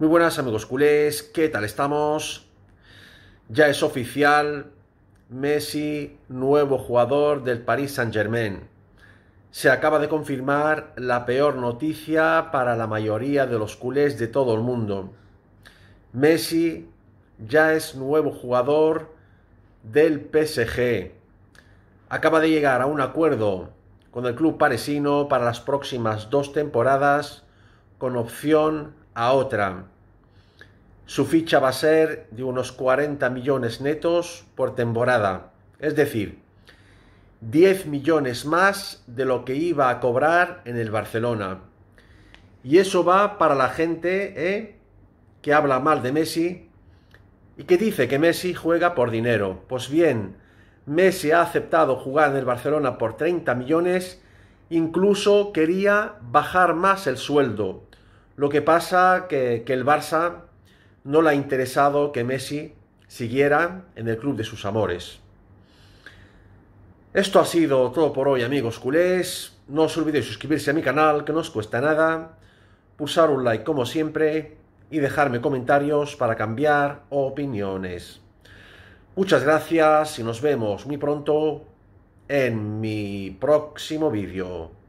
Muy buenas amigos culés, ¿qué tal estamos? Ya es oficial, Messi, nuevo jugador del Paris Saint Germain. Se acaba de confirmar la peor noticia para la mayoría de los culés de todo el mundo. Messi ya es nuevo jugador del PSG. Acaba de llegar a un acuerdo con el club parisino para las próximas dos temporadas con opción a otra. Su ficha va a ser de unos 40 millones netos por temporada, es decir, 10 millones más de lo que iba a cobrar en el Barcelona. Y eso va para la gente ¿eh? que habla mal de Messi y que dice que Messi juega por dinero. Pues bien, Messi ha aceptado jugar en el Barcelona por 30 millones, incluso quería bajar más el sueldo. Lo que pasa que, que el Barça no le ha interesado que Messi siguiera en el club de sus amores. Esto ha sido todo por hoy amigos culés. No os olvidéis suscribirse a mi canal, que no os cuesta nada, pulsar un like como siempre y dejarme comentarios para cambiar opiniones. Muchas gracias y nos vemos muy pronto en mi próximo vídeo.